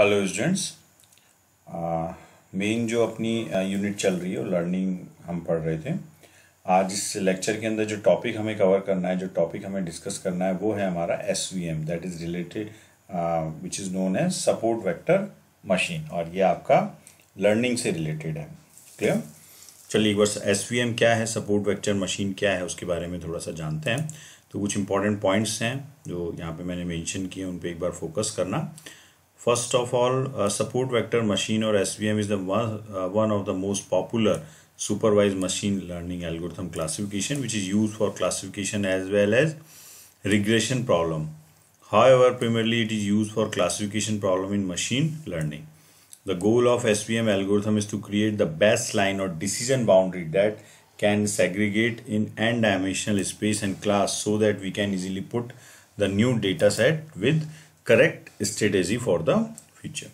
Hello students main जो अपनी unit uh, चल रही है लर्निंग हम पढ़ रहे थे आज इस लेक्चर के अंदर जो टॉपिक हमें कवर करना है जो टॉपिक हमें डिस्कस करना है वो है हमारा S V M that is related which is known है सपोर्ट वेक्टर मशीन और ये आपका लर्निंग से रिलेटेड है क्लियर चलिए एक बार एस वी एम क्या है सपोर्ट वैक्टर मशीन क्या है उसके बारे में थोड़ा सा जानते हैं तो कुछ इंपॉर्टेंट पॉइंट्स हैं जो यहाँ पे मैंने मेंशन किए उन पर एक बार फोकस करना First of all, uh, support vector machine or SVM is the one, uh, one of the most popular supervised machine learning algorithm classification which is used for classification as well as regression problem. However, primarily it is used for classification problem in machine learning. The goal of SVM algorithm is to create the best line or decision boundary that can segregate in n-dimensional space and class so that we can easily put the new data set with correct strategy for the future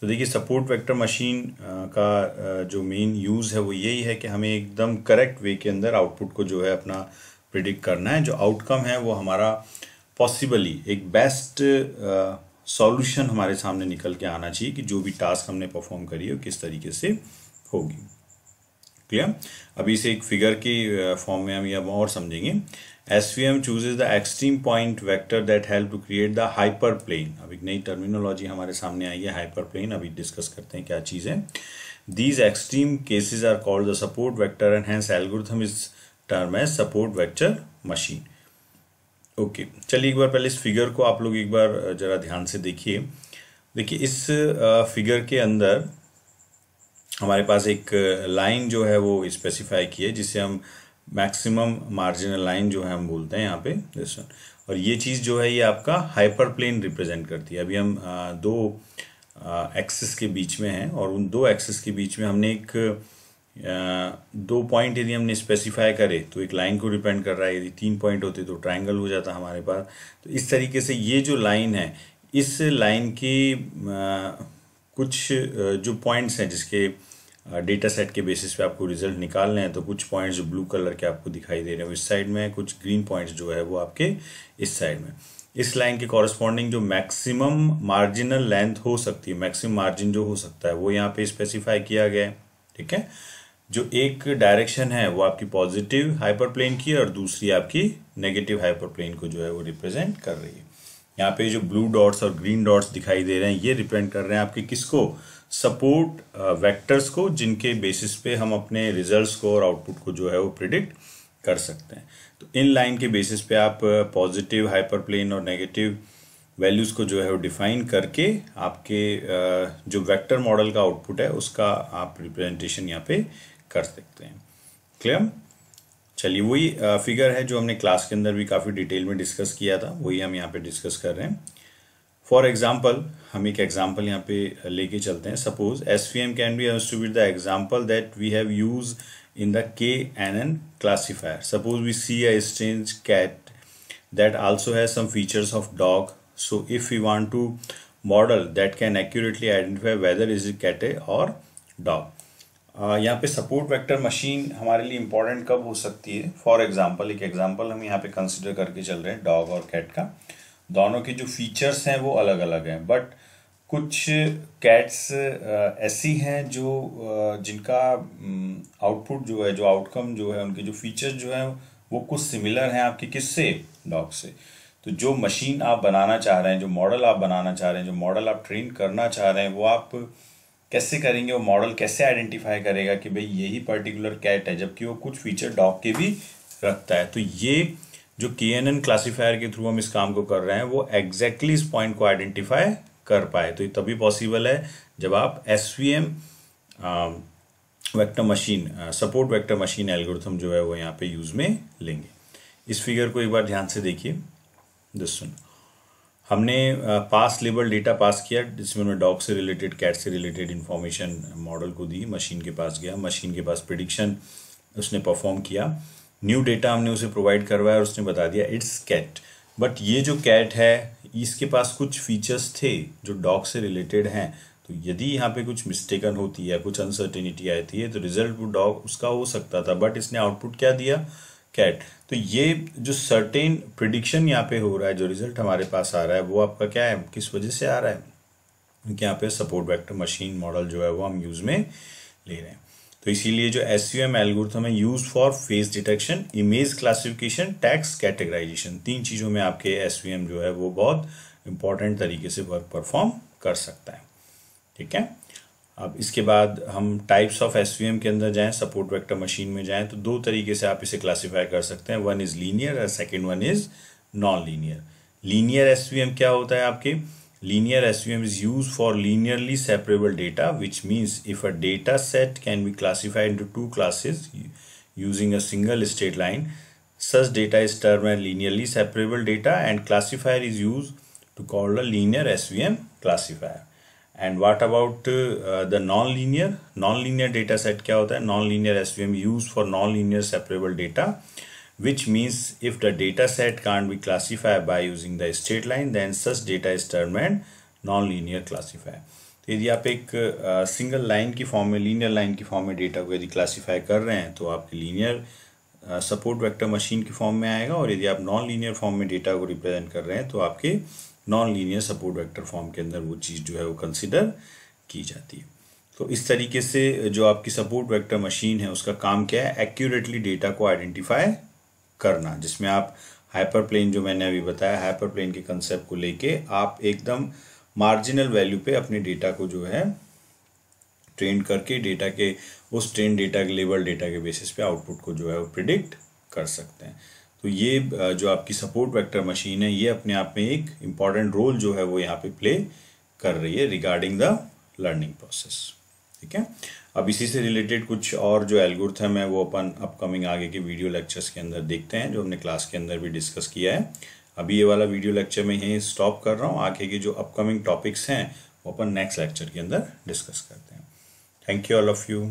तो देखिए support vector machine का जो main use है वो यही है कि हमें एकदम करेक्ट वे के अंदर आउटपुट को जो है अपना प्रिडिक्ट करना है जो आउटकम है वो हमारा पॉसिबली एक बेस्ट सॉल्यूशन हमारे सामने निकल के आना चाहिए कि जो भी टास्क हमने परफॉर्म करी है किस तरीके से होगी क्लियर अभी इसे एक फिगर के फॉर्म में हम ये और समझेंगे SVM chooses the extreme point vector that help to create the hyperplane. अब एक नई terminology हमारे सामने आई है hyperplane. अभी discuss करते हैं क्या चीज़ है These extreme cases are called the support vector and hence algorithm is termed as support vector machine. Okay okay. चलिए एक बार पहले इस फिगर को आप लोग एक बार ज़रा ध्यान से देखिए देखिए इस फिगर के अंदर हमारे पास एक लाइन जो है वो स्पेसिफाई की है जिसे हम मैक्सिमम मार्जिनल लाइन जो है हम बोलते हैं यहाँ पे दिस वन और ये चीज़ जो है ये आपका हाइपर प्लेन रिप्रेजेंट करती है अभी हम आ, दो एक्सिस के बीच में हैं और उन दो एक्सिस के बीच में हमने एक आ, दो पॉइंट यदि हमने स्पेसिफाई करे तो एक लाइन को डिपेंड कर रहा है यदि तीन पॉइंट होते तो ट्राइंगल हो जाता हमारे पास तो इस तरीके से ये जो लाइन है इस लाइन की आ, कुछ जो पॉइंट्स हैं जिसके डेटा सेट के बेसिस पे आपको रिजल्ट निकालने हैं तो कुछ पॉइंट्स जो ब्लू कलर के आपको दिखाई दे रहे हैं इस साइड में कुछ ग्रीन पॉइंट्स जो है वो आपके इस साइड में इस लाइन के कॉरस्पॉन्डिंग जो मैक्सिमम मार्जिनल लेंथ हो सकती है मैक्सिमम मार्जिन जो हो सकता है वो यहाँ पे स्पेसिफाई किया गया है ठीक है जो एक डायरेक्शन है वो आपकी पॉजिटिव प्लेन की और दूसरी आपकी नेगेटिव प्लेन को जो है वो रिप्रेजेंट कर रही है यहाँ पे जो ब्लू डॉट्स और ग्रीन डॉट्स दिखाई दे रहे हैं ये रिप्रेजेंट कर रहे हैं आपके किसको सपोर्ट वेक्टर्स uh, को जिनके बेसिस पे हम अपने रिजल्ट्स को और आउटपुट को जो है वो प्रिडिक्ट कर सकते हैं तो इन लाइन के बेसिस पे आप पॉजिटिव uh, हाइपरप्लेन और नेगेटिव वैल्यूज़ को जो है वो डिफाइन करके आपके uh, जो वेक्टर मॉडल का आउटपुट है उसका आप रिप्रेजेंटेशन यहाँ पे कर सकते हैं क्लियर चलिए वही फिगर है जो हमने क्लास के अंदर भी काफ़ी डिटेल में डिस्कस किया था वही हम यहाँ पे डिस्कस कर रहे हैं फॉर एग्जाम्पल हम एक एग्जाम्पल यहाँ पे लेके चलते हैं suppose S V M can be understood the example that we have use in the K N N classifier suppose we see a cat that also has some features of dog so if you want to model that can accurately identify whether is it cat और dog uh, यहाँ पे support vector machine हमारे लिए important कब हो सकती है for example एक एग्जाम्पल हम यहाँ पे कंसिडर करके चल रहे हैं डॉग और कैट का दोनों के जो फीचर्स हैं वो अलग अलग हैं बट कुछ कैट्स ऐसी हैं जो जिनका आउटपुट जो है जो आउटकम जो है उनके जो फीचर्स जो हैं वो कुछ सिमिलर हैं आपके किससे डॉग से तो जो मशीन आप बनाना चाह रहे हैं जो मॉडल आप बनाना चाह रहे हैं जो मॉडल आप ट्रेन करना चाह रहे हैं वो आप कैसे करेंगे वो मॉडल कैसे आइडेंटिफाई करेगा कि भाई यही पर्टिकुलर कैट है जबकि वो कुछ फीचर डॉग के भी रखता है तो ये जो के एन एन क्लासीफायर के थ्रू हम इस काम को कर रहे हैं वो एग्जैक्टली exactly इस पॉइंट को आइडेंटिफाई कर पाए तो ये तभी पॉसिबल है जब आप S V M vector machine support vector machine algorithm जो है वो यहाँ पे यूज़ में लेंगे इस फिगर को एक बार ध्यान से देखिए दिसन हमने पास लेबल डेटा पास किया जिसमें हमने डॉग से रिलेटेड कैट से रिलेटेड इन्फॉर्मेशन मॉडल को दी मशीन के पास गया मशीन के पास प्रिडिक्शन उसने परफॉर्म किया न्यू डेटा हमने उसे प्रोवाइड करवाया और उसने बता दिया इट्स कैट बट ये जो कैट है इसके पास कुछ फीचर्स थे जो डॉग से रिलेटेड हैं तो यदि यहाँ पे कुछ मिस्टेकन होती है कुछ अनसर्टेनिटी आती है तो रिजल्ट वो डॉग उसका हो सकता था बट इसने आउटपुट क्या दिया कैट तो ये जो सर्टेन प्रिडिक्शन यहाँ पे हो रहा है जो रिजल्ट हमारे पास आ रहा है वो आपका क्या है किस वजह से आ रहा है क्योंकि यहाँ पे सपोर्ट वेक्टर मशीन मॉडल जो है वो हम यूज़ में ले रहे हैं तो इसीलिए जो एस यू एम एलगोरथम है use for face detection image classification text categorisation तीन चीज़ों में आपके एस यू एम जो है वो बहुत इंपॉर्टेंट तरीके से वर्क परफॉर्म कर सकता है ठीक है अब इसके बाद हम टाइप्स ऑफ एस के अंदर जाएं सपोर्ट वेक्टर मशीन में जाएं तो दो तरीके से आप इसे क्लासिफाई कर सकते हैं वन इज़ लीनियर और second one is non linear linear एस क्या होता है आपके Linear SVM is used for linearly separable data, which means if a data set can be classified into two classes using a single straight line, such data is termed as linearly separable data and classifier is used to call a linear SVM classifier. And what about uh, the non-linear? Non-linear data set क्या होता non Non-linear SVM used for non-linear separable data. which means if the data set can't be classified by using the straight line then such data is termed non-linear classifier तो यदि आप एक single line की form में linear line की form में data को यदि क्लासीफाई कर रहे हैं तो आपके लीनियर सपोर्ट वेक्टर मशीन की फॉर्म में आएगा और यदि आप नॉन लीनियर फॉर्म में डेटा को रिप्रेजेंट कर रहे हैं तो आपके non linear support vector form के अंदर वो चीज़ जो है वो कंसिडर की जाती है तो इस तरीके से जो आपकी सपोर्ट वैक्टर मशीन है उसका काम क्या है एक्यूरेटली डेटा को आइडेंटिफाई करना जिसमें आप हाइपर प्लेन जो मैंने अभी बताया हाइपर प्लेन के कंसेप्ट को लेके आप एकदम मार्जिनल वैल्यू पे अपने डेटा को जो है ट्रेन करके डेटा के उस ट्रेन डेटा के लेवल डेटा के बेसिस पे आउटपुट को जो है वो प्रिडिक्ट कर सकते हैं तो ये जो आपकी सपोर्ट वेक्टर मशीन है ये अपने आप में एक इम्पॉर्टेंट रोल जो है वो यहाँ पे प्ले कर रही है रिगार्डिंग द लर्निंग प्रोसेस ठीक है अब इसी से रिलेटेड कुछ और जो एल्गोरिथम है वो अपन अपकमिंग आगे के वीडियो लेक्चर्स के अंदर देखते हैं जो हमने क्लास के अंदर भी डिस्कस किया है अभी ये वाला वीडियो लेक्चर में यहीं स्टॉप कर रहा हूँ आगे के जो अपकमिंग टॉपिक्स हैं वो अपन नेक्स्ट लेक्चर के अंदर डिस्कस करते हैं thank you all of you